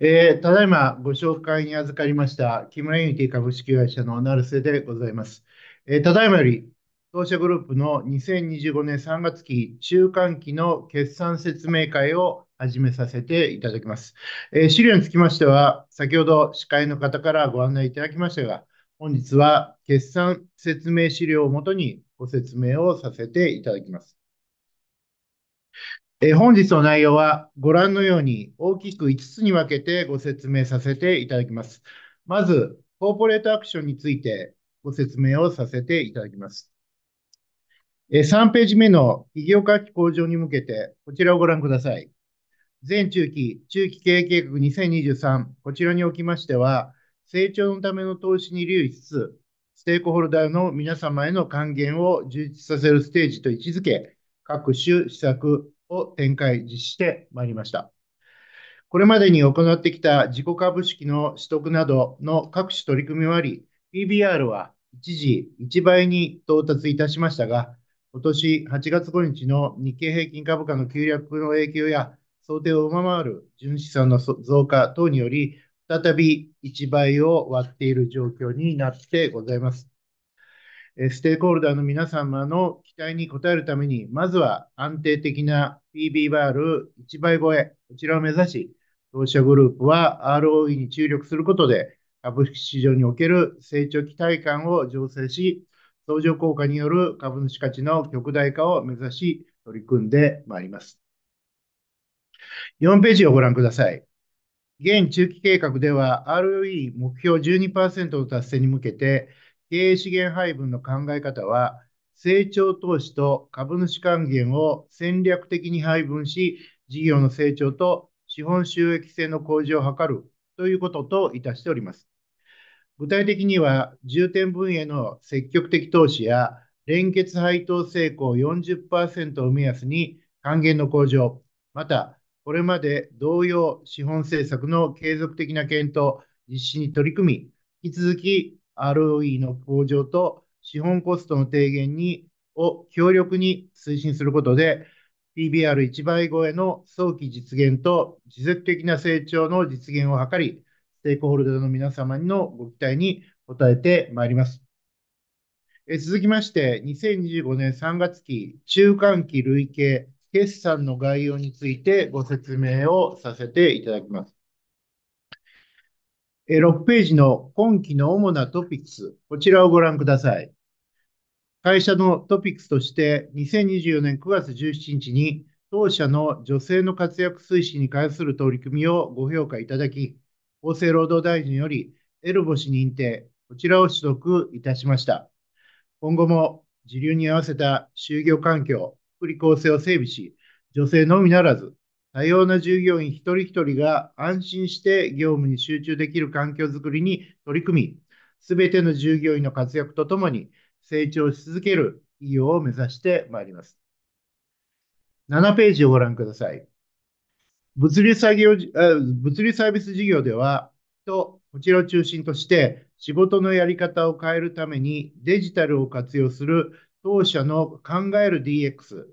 えー、ただいまご紹介に預かりました木村ユニティ株式会社の成瀬でございます。えー、ただいまより当社グループの2025年3月期中間期の決算説明会を始めさせていただきます。えー、資料につきましては、先ほど司会の方からご案内いただきましたが、本日は決算説明資料をもとにご説明をさせていただきます。え本日の内容はご覧のように大きく5つに分けてご説明させていただきます。まず、コーポレートアクションについてご説明をさせていただきます。え3ページ目の企業価値向上に向けて、こちらをご覧ください。前中期、中期経営計画2023、こちらにおきましては、成長のための投資に留意しつつ、ステークホルダーの皆様への還元を充実させるステージと位置づけ、各種施策、を展開、実施してまいりました。これまでに行ってきた自己株式の取得などの各種取り組みもあり、PBR は一時1倍に到達いたしましたが、今年8月5日の日経平均株価の急落の影響や、想定を上回る純資産の増加等により、再び1倍を割っている状況になってございます。ステークホルダーの皆様の期待に応えるために、まずは安定的な PB バール1倍超え、こちらを目指し、同社グループは ROE に注力することで、株式市場における成長期待感を醸成し、相乗効果による株主価値の極大化を目指し、取り組んでまいります。4ページをご覧ください。現中期計画では、ROE 目標12%の達成に向けて、経営資源配分の考え方は、成長投資と株主還元を戦略的に配分し、事業の成長と資本収益性の向上を図るということといたしております。具体的には、重点分野の積極的投資や、連結配当成功40%を目安に還元の向上、また、これまで同様資本政策の継続的な検討、実施に取り組み、引き続き ROE の向上と資本コストの低減にを強力に推進することで、PBR1 倍超えの早期実現と持続的な成長の実現を図り、ステークホルダーの皆様のご期待に応えてまいります。続きまして、2025年3月期中間期累計決算の概要についてご説明をさせていただきます。6ページの今期の主なトピックス、こちらをご覧ください。会社のトピックスとして、2024年9月17日に、当社の女性の活躍推進に関する取り組みをご評価いただき、厚生労働大臣よりエルボ氏認定、こちらを取得いたしました。今後も時流に合わせた就業環境、福利厚生を整備し、女性のみならず、多様な従業員一人一人が安心して業務に集中できる環境づくりに取り組み、すべての従業員の活躍とともに成長し続ける企業を目指してまいります。7ページをご覧ください。物流作業、物流サービス事業では、と、こちらを中心として仕事のやり方を変えるためにデジタルを活用する当社の考える DX、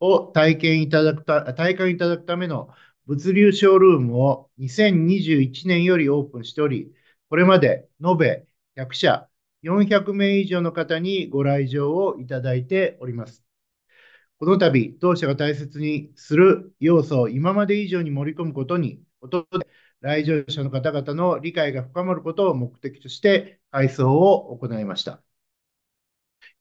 を体験いただくた、体感いただくための物流ショールームを2021年よりオープンしており、これまで延べ100社、400名以上の方にご来場をいただいております。この度、当社が大切にする要素を今まで以上に盛り込むことに、ことで来場者の方々の理解が深まることを目的として改装を行いました。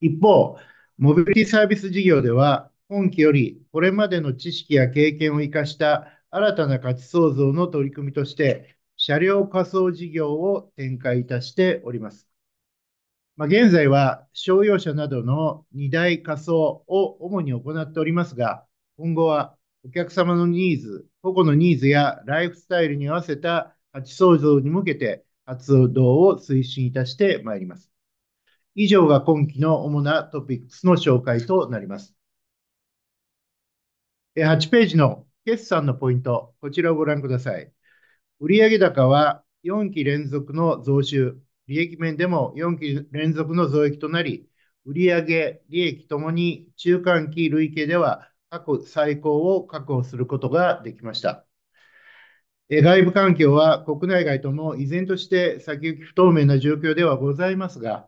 一方、モビリティサービス事業では、今期よりこれまでの知識や経験を生かした新たな価値創造の取り組みとして、車両仮想事業を展開いたしております。まあ、現在は商用車などの荷台仮想を主に行っておりますが、今後はお客様のニーズ、個々のニーズやライフスタイルに合わせた価値創造に向けて活動を推進いたしてまいります。以上が今期の主なトピックスの紹介となります。8ページの決算のポイント、こちらをご覧ください。売上高は4期連続の増収、利益面でも4期連続の増益となり、売上、利益ともに中間期累計では過去最高を確保することができました。外部環境は国内外とも依然として先行き不透明な状況ではございますが、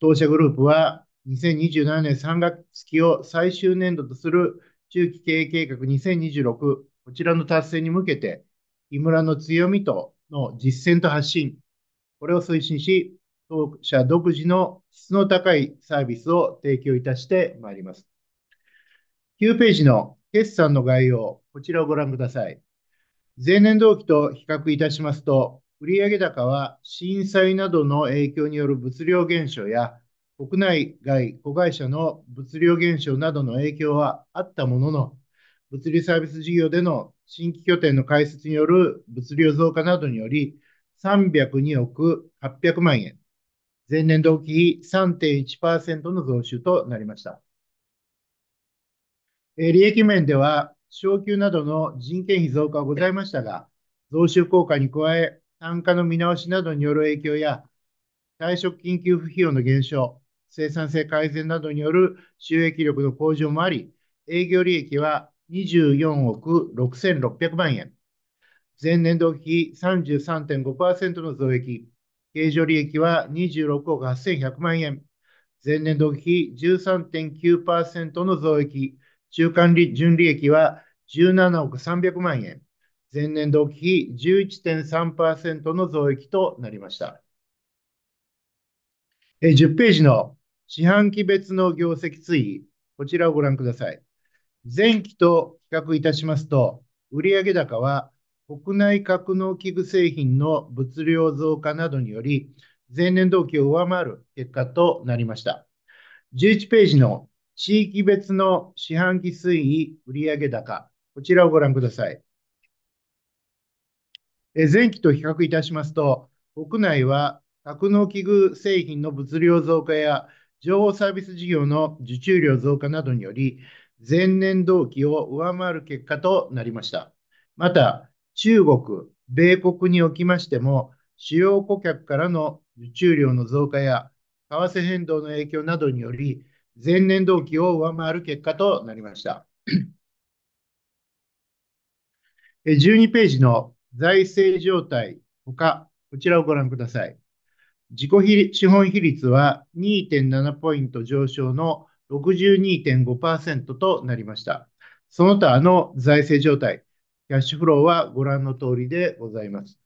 当社グループは2027年3月期を最終年度とする中期経営計画2026、こちらの達成に向けて、井村の強みとの実践と発信、これを推進し、当社独自の質の高いサービスを提供いたしてまいります。9ページの決算の概要、こちらをご覧ください。前年同期と比較いたしますと、売上高は震災などの影響による物量減少や国内外子会社の物流減少などの影響はあったものの、物流サービス事業での新規拠点の開設による物流増加などにより、302億800万円、前年同期比3.1%の増収となりました。利益面では、昇給などの人件費増加はございましたが、増収効果に加え、単価の見直しなどによる影響や、退職金給付費用の減少、生産性改善などによる収益力の向上もあり、営業利益は24億6600万円、前年同期比33.5%の増益、経常利益は26億8100万円、前年同期比13.9%の増益、中間純利益は17億300万円、前年同期比11.3%の増益となりました。10ページの四半期別の業績推移、こちらをご覧ください。前期と比較いたしますと、売上高は国内格納器具製品の物量増加などにより、前年同期を上回る結果となりました。11ページの地域別の四半期推移売上高、こちらをご覧ください。前期と比較いたしますと、国内は格納器具製品の物量増加や情報サービス事業の受注量増加などにより、前年同期を上回る結果となりました。また、中国、米国におきましても、主要顧客からの受注量の増加や、為替変動の影響などにより、前年同期を上回る結果となりました。12ページの財政状態ほか、こちらをご覧ください。自己資本比率は2.7ポイント上昇の62.5%となりました。その他の財政状態、キャッシュフローはご覧の通りでございます。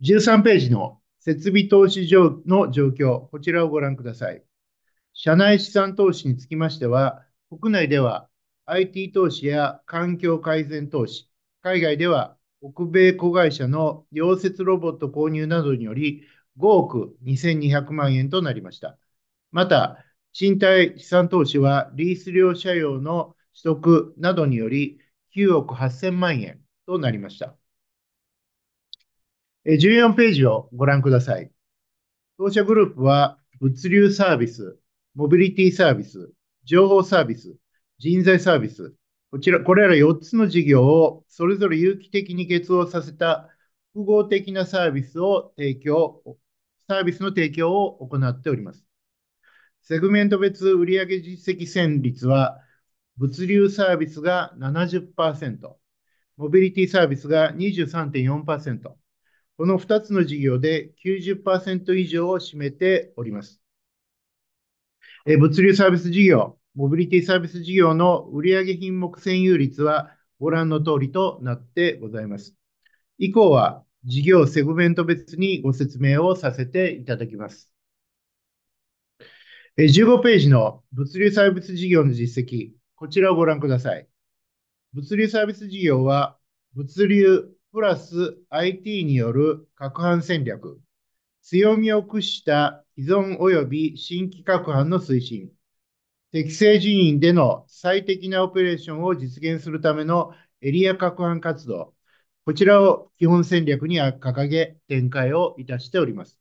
13ページの設備投資上の状況、こちらをご覧ください。社内資産投資につきましては、国内では IT 投資や環境改善投資、海外では北米子会社の溶接ロボット購入などにより、5億2200万円となりました。また、賃貸資産投資はリース料社用の取得などにより、9億8000万円となりました。14ページをご覧ください。当社グループは、物流サービス、モビリティサービス、情報サービス、人材サービス、こちら、これら4つの事業をそれぞれ有機的に結合させた複合的なサービスを提供、サービスの提供を行っております。セグメント別売上実績戦率は、物流サービスが70%、モビリティサービスが23.4%、この2つの事業で90%以上を占めております。え物流サービス事業、モビリティサービス事業の売上品目占有率はご覧の通りとなってございます。以降は事業セグメント別にご説明をさせていただきます。15ページの物流サービス事業の実績、こちらをご覧ください。物流サービス事業は、物流プラス IT による拡販戦略、強みを駆使した既存及び新規拡販の推進、適正人員での最適なオペレーションを実現するためのエリア拡販活動、こちらを基本戦略に掲げ、展開をいたしております。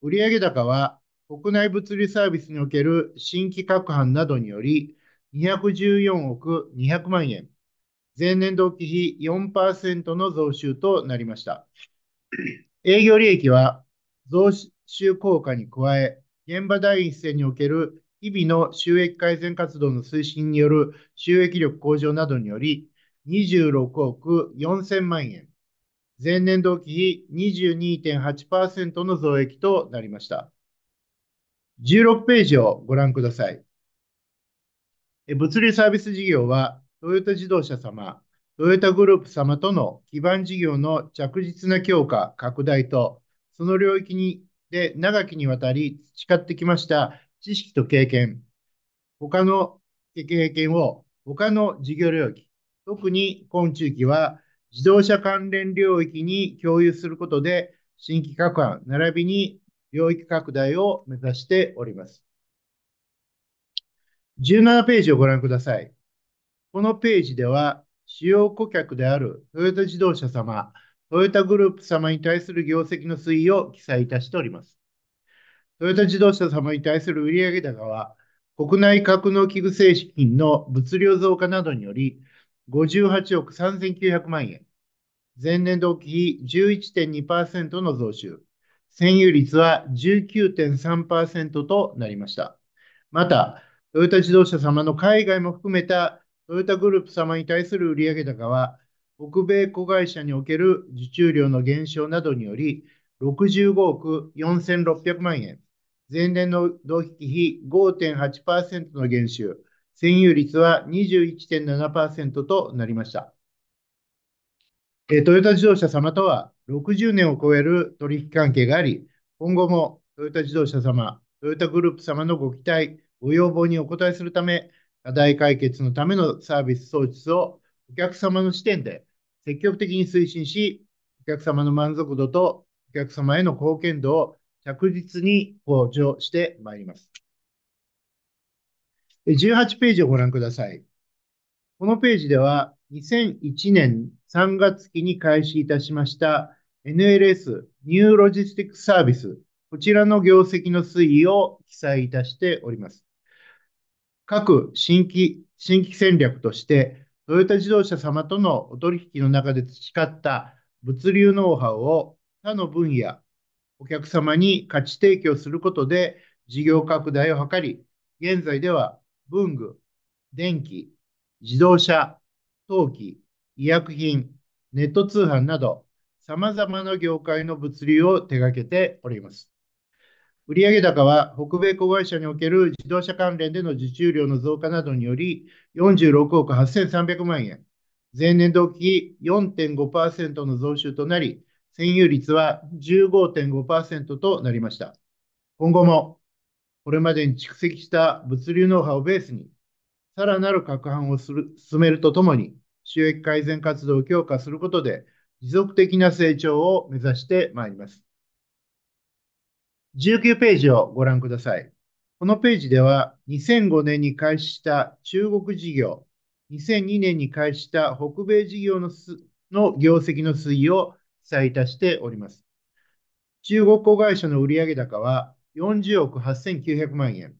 売上高は、国内物流サービスにおける新規拡販などにより、214億200万円、前年同期比4%の増収となりました。営業利益は、増収効果に加え、現場第一線における日々の収益改善活動の推進による収益力向上などにより、26億4000万円、前年同期比22.8%の増益となりました。16ページをご覧ください。物流サービス事業は、トヨタ自動車様、トヨタグループ様との基盤事業の着実な強化、拡大と、その領域で長きにわたり培ってきました知識と経験、他の経験を他の事業領域、特に昆虫期は自動車関連領域に共有することで、新規拡販並びに領域拡大を目指しております。17ページをご覧ください。このページでは、主要顧客であるトヨタ自動車様、トヨタグループ様に対する業績の推移を記載いたしております。トヨタ自動車様に対する売上高は、国内格納器具製品の物量増加などにより、58億3900万円、前年同期比11.2%の増収、占有率は19.3%となりました。また、トヨタ自動車様の海外も含めたトヨタグループ様に対する売上高は、北米子会社における受注量の減少などにより、65億4600万円、前年の同期比5.8%の減収、占有率は21.7%となりました。トヨタ自動車様とは60年を超える取引関係があり、今後もトヨタ自動車様、トヨタグループ様のご期待、ご要望にお応えするため、課題解決のためのサービス創出をお客様の視点で積極的に推進し、お客様の満足度とお客様への貢献度を着実に向上してまいります。18ページをご覧ください。このページでは、2001年3月期に開始いたしました NLS、ニューロジスティックサービス、こちらの業績の推移を記載いたしております。各新規、新規戦略として、トヨタ自動車様とのお取引の中で培った物流ノウハウを他の分野、お客様に価値提供することで事業拡大を図り、現在では文具、電気、自動車、陶器、医薬品、ネット通販など、様々な業界の物流を手掛けております。売上高は北米子会社における自動車関連での受注量の増加などにより、46億8300万円、前年同期比4.5%の増収となり、占有率は15.5%となりました。今後も、これまでに蓄積した物流ノウハウをベースに、さらなる拡販を進めるとともに、収益改善活動を強化することで、持続的な成長を目指してまいります。19ページをご覧ください。このページでは、2005年に開始した中国事業、2002年に開始した北米事業の業績の推移をいたしております。中国子会社の売上高は40億8900万円、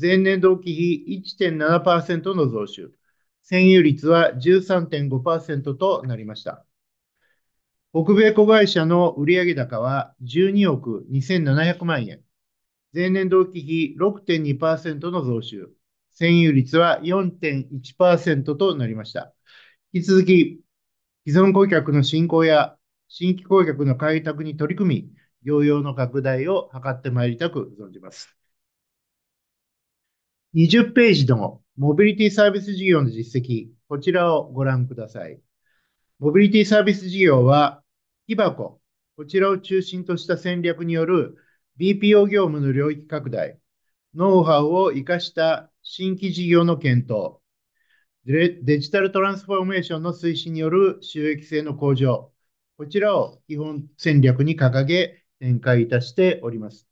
前年同期比1.7%の増収、占有率は13.5%となりました。北米子会社の売上高は12億2700万円、前年同期比6.2%の増収、占有率は4.1%となりました。引き続き、既存顧客の振興や新規顧客の開拓に取り組み、業用の拡大を図ってまいりたく存じます。20ページのモビリティサービス事業の実績、こちらをご覧ください。モビリティサービス事業は、木箱、こちらを中心とした戦略による BPO 業務の領域拡大、ノウハウを活かした新規事業の検討、デジタルトランスフォーメーションの推進による収益性の向上、こちらを基本戦略に掲げ、展開いたしております。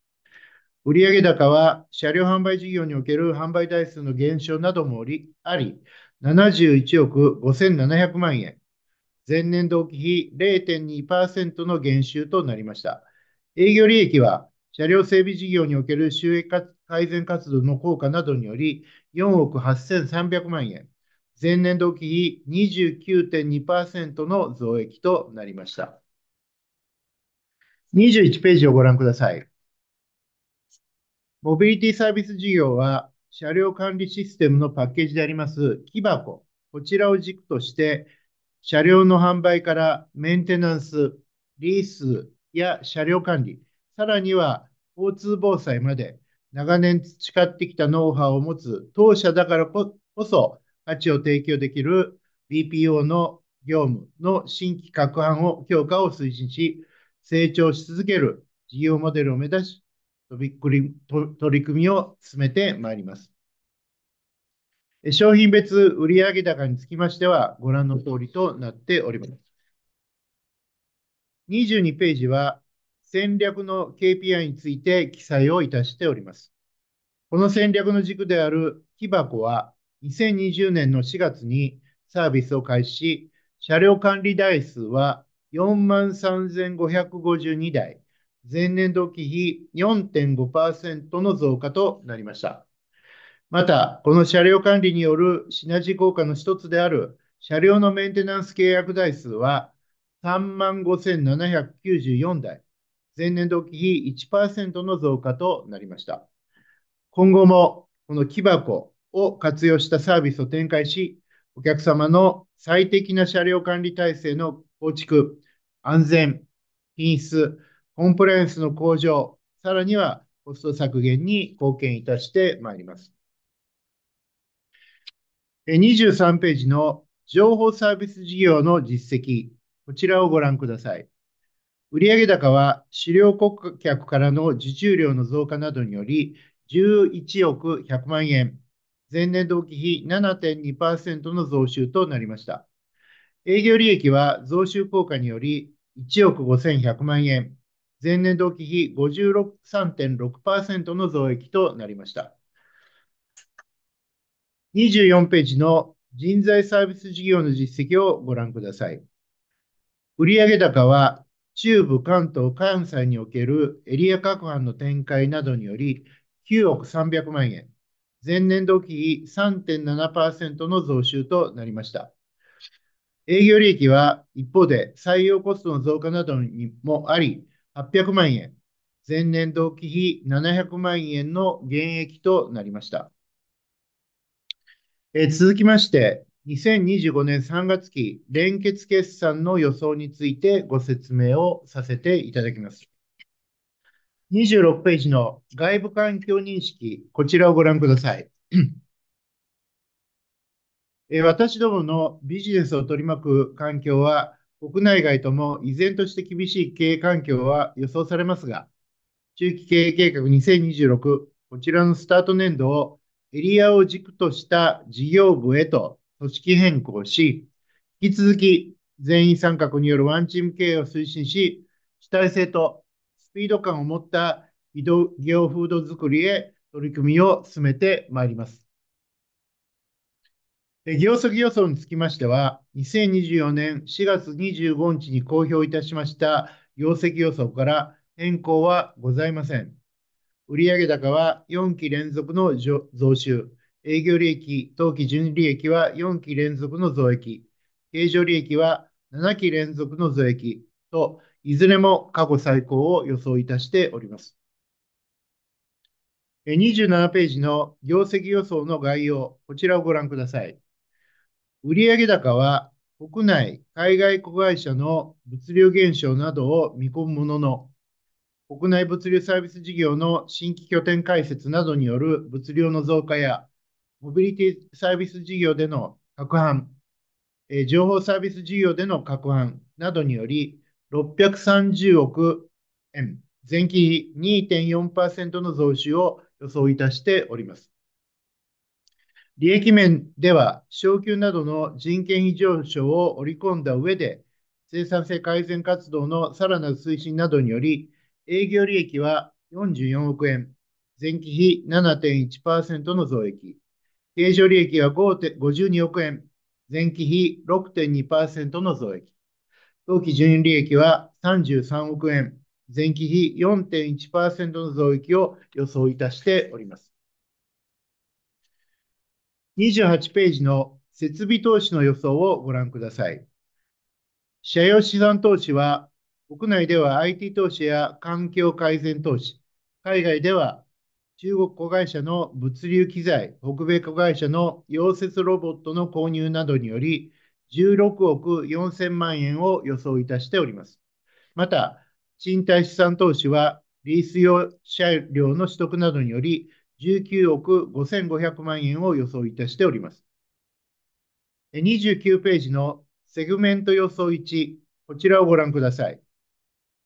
売上高は車両販売事業における販売台数の減少などもあり、71億5700万円、前年同期比0.2%の減収となりました。営業利益は車両整備事業における収益改善活動の効果などにより4億8300万円、前年同期比29.2%の増益となりました。21ページをご覧ください。モビリティサービス事業は、車両管理システムのパッケージであります木箱、こちらを軸として、車両の販売からメンテナンス、リースや車両管理、さらには交通防災まで長年培ってきたノウハウを持つ当社だからこそ価値を提供できる BPO の業務の新規拡販を強化を推進し、成長し続ける事業モデルを目指し、取り組みを進めてまいります。商品別売上高につきましては、ご覧の通りとなっております。22ページは、戦略の KPI について記載をいたしております。この戦略の軸である木箱は、2020年の4月にサービスを開始し、車両管理台数は43,552台、前年同期比4.5%の増加となりました。また、この車両管理によるシナジー効果の一つである車両のメンテナンス契約台数は35,794台、前年同期比1%の増加となりました。今後もこの木箱、を活用したサービスを展開し、お客様の最適な車両管理体制の構築、安全、品質、コンプライアンスの向上、さらにはコスト削減に貢献いたしてまいります。23ページの情報サービス事業の実績、こちらをご覧ください。売上高は、資料顧客からの受注量の増加などにより、11億100万円前年同期比7.2%の増収となりました。営業利益は増収効果により1億5100万円、前年同期比53.6%の増益となりました。24ページの人材サービス事業の実績をご覧ください。売上高は中部、関東、関西におけるエリア各班の展開などにより9億300万円、前年同期比3.7%の増収となりました。営業利益は一方で採用コストの増加などにもあり、800万円、前年同期比700万円の減益となりました。続きまして、2025年3月期連結決算の予想についてご説明をさせていただきます。26ページの外部環境認識、こちらをご覧ください。私どものビジネスを取り巻く環境は、国内外とも依然として厳しい経営環境は予想されますが、中期経営計画2026、こちらのスタート年度をエリアを軸とした事業部へと組織変更し、引き続き全員参画によるワンチーム経営を推進し、主体性とスピード感を持った移動業フード作りへ取り組みを進めてまいります。業績予想につきましては、2024年4月25日に公表いたしました業績予想から変更はございません。売上高は4期連続の増収、営業利益、当期純利益は4期連続の増益、経常利益は7期連続の増益と、いずれも過去最高を予想いたしております。27ページの業績予想の概要、こちらをご覧ください。売上高は国内、海外子会社の物流減少などを見込むものの、国内物流サービス事業の新規拠点開設などによる物流の増加や、モビリティサービス事業での拡販、情報サービス事業での拡販などにより、630億円、前期比2.4%の増収を予想いたしております。利益面では、昇給などの人件費上昇を織り込んだ上で、生産性改善活動のさらなる推進などにより、営業利益は44億円、前期比7.1%の増益、経常利益は52億円、前期比6.2%の増益。当期純利益は33億円、前期比4.1%の増益を予想いたしております。28ページの設備投資の予想をご覧ください。社用資産投資は、国内では IT 投資や環境改善投資、海外では中国子会社の物流機材、北米子会社の溶接ロボットの購入などにより、16億4000万円を予想いたしております。また、賃貸資産投資は、リース用車両の取得などにより、19億5500万円を予想いたしております。29ページのセグメント予想1、こちらをご覧ください。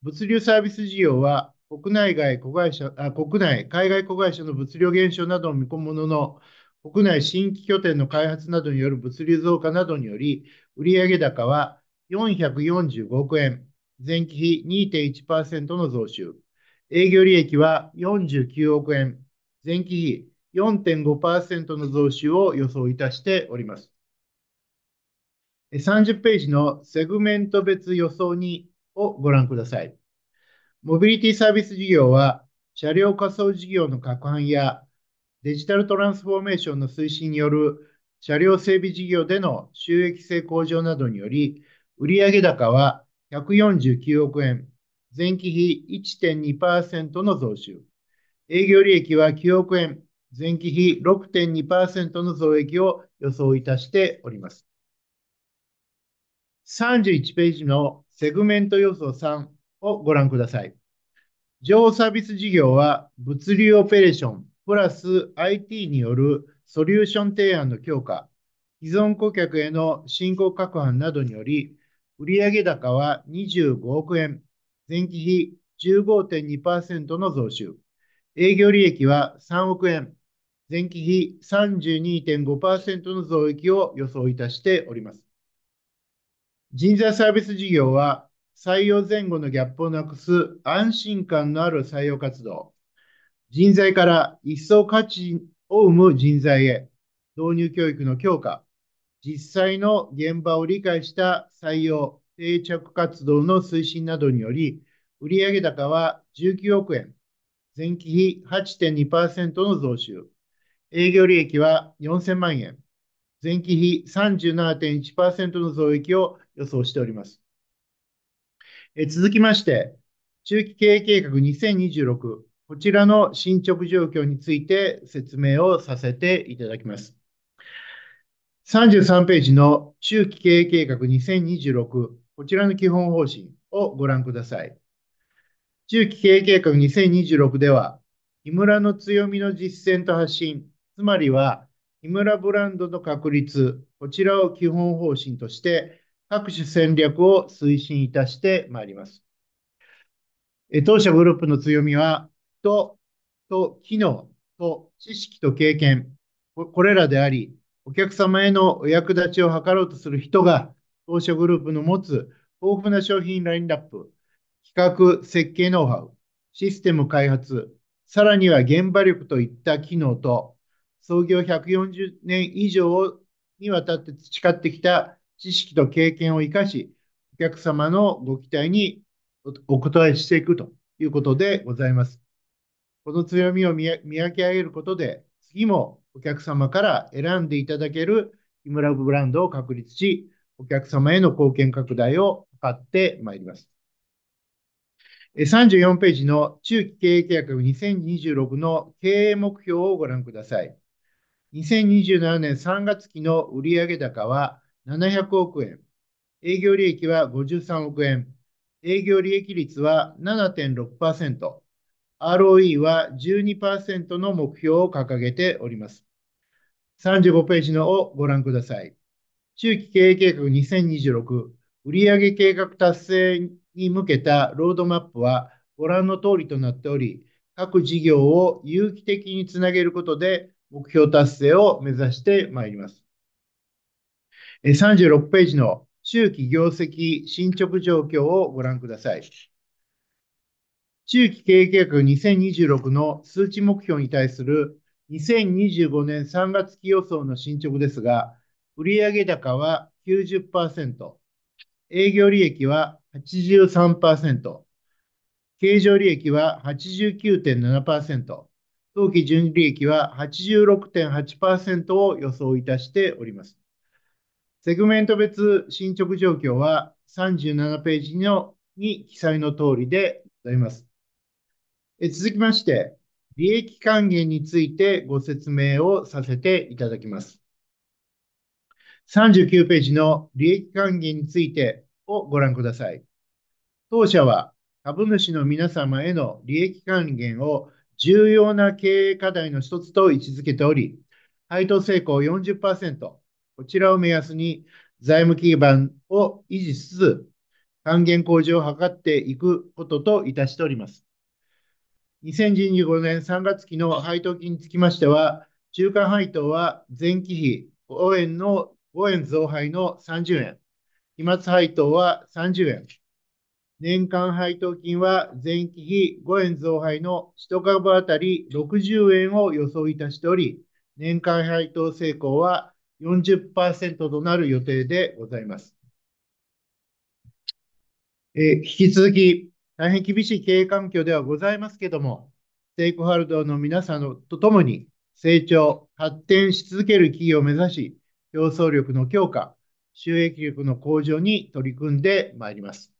物流サービス事業は、国内外子会社あ国内、海外子会社の物流減少などを見込むものの、国内新規拠点の開発などによる物流増加などにより、売上高は445億円、前期比2.1%の増収、営業利益は49億円、前期比4.5%の増収を予想いたしております。30ページのセグメント別予想2をご覧ください。モビリティサービス事業は、車両火葬事業の拡販やデジタルトランスフォーメーションの推進による車両整備事業での収益性向上などにより、売上高は149億円、前期比1.2%の増収、営業利益は9億円、前期比6.2%の増益を予想いたしております。31ページのセグメント予想3をご覧ください。情報サービス事業は物流オペレーション、プラス IT によるソリューション提案の強化、既存顧客への新興拡販などにより、売上高は25億円、前期比15.2%の増収、営業利益は3億円、前期比32.5%の増益を予想いたしております。人材サービス事業は、採用前後のギャップをなくす安心感のある採用活動、人材から一層価値を生む人材へ、導入教育の強化、実際の現場を理解した採用、定着活動の推進などにより、売上高は19億円、前期比8.2%の増収、営業利益は4000万円、前期比37.1%の増益を予想しております。続きまして、中期経営計画2026こちらの進捗状況について説明をさせていただきます。33ページの中期経営計画2026、こちらの基本方針をご覧ください。中期経営計画2026では、日村の強みの実践と発信、つまりは、日村ブランドの確立、こちらを基本方針として、各種戦略を推進いたしてまいります。当社グループの強みは、人と、機能、と、知識と経験、これらであり、お客様へのお役立ちを図ろうとする人が、当社グループの持つ豊富な商品ラインナップ、企画、設計ノウハウ、システム開発、さらには現場力といった機能と、創業140年以上にわたって培ってきた知識と経験を生かし、お客様のご期待にお答えしていくということでございます。この強みを見分け上げることで、次もお客様から選んでいただけるイムラブブランドを確立し、お客様への貢献拡大を図ってまいります。34ページの中期経営計画2026の経営目標をご覧ください。2027年3月期の売上高は700億円、営業利益は53億円、営業利益率は7.6%、ROE は12%の目標を掲げております。35ページのをご覧ください。中期経営計画2026、売上計画達成に向けたロードマップはご覧の通りとなっており、各事業を有機的につなげることで目標達成を目指してまいります。36ページの中期業績進捗状況をご覧ください。中期経営計画2026の数値目標に対する2025年3月期予想の進捗ですが、売上高は90%、営業利益は83%、経常利益は89.7%、当期純利益は86.8%を予想いたしております。セグメント別進捗状況は37ページに記載の通りでございます。え続きまして、利益還元についてご説明をさせていただきます。39ページの利益還元についてをご覧ください。当社は株主の皆様への利益還元を重要な経営課題の一つと位置づけており、配当成功40%、こちらを目安に財務基盤を維持しつつ、還元向上を図っていくことといたしております。2025年3月期の配当金につきましては、中間配当は前期比5円の5円増配の30円、期末配当は30円、年間配当金は前期比5円増配の1株当たり60円を予想いたしており、年間配当成功は40%となる予定でございます。え引き続き、大変厳しい経営環境ではございますけども、ステークホルダーの皆さんとともに成長、発展し続ける企業を目指し、競争力の強化、収益力の向上に取り組んでまいります。